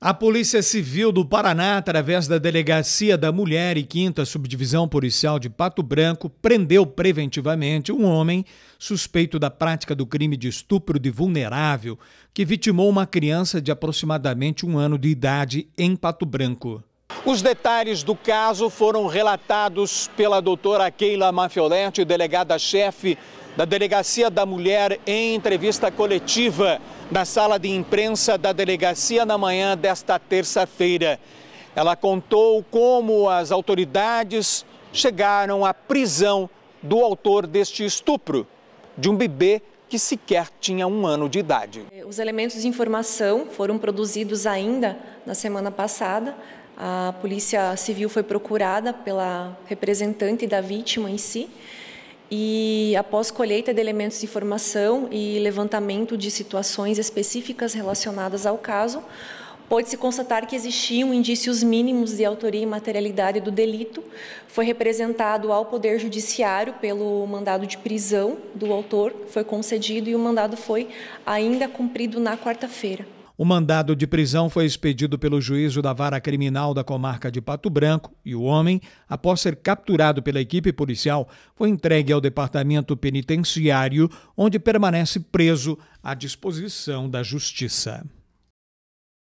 A Polícia Civil do Paraná, através da Delegacia da Mulher e Quinta Subdivisão Policial de Pato Branco, prendeu preventivamente um homem suspeito da prática do crime de estupro de vulnerável que vitimou uma criança de aproximadamente um ano de idade em Pato Branco. Os detalhes do caso foram relatados pela doutora Keila Mafioletti, delegada-chefe da Delegacia da Mulher, em entrevista coletiva na sala de imprensa da delegacia na manhã desta terça-feira. Ela contou como as autoridades chegaram à prisão do autor deste estupro, de um bebê que sequer tinha um ano de idade. Os elementos de informação foram produzidos ainda na semana passada a polícia civil foi procurada pela representante da vítima em si e após colheita de elementos de informação e levantamento de situações específicas relacionadas ao caso, pôde-se constatar que existiam indícios mínimos de autoria e materialidade do delito. Foi representado ao Poder Judiciário pelo mandado de prisão do autor, foi concedido e o mandado foi ainda cumprido na quarta-feira. O mandado de prisão foi expedido pelo juízo da vara criminal da comarca de Pato Branco e o homem, após ser capturado pela equipe policial, foi entregue ao departamento penitenciário, onde permanece preso à disposição da justiça.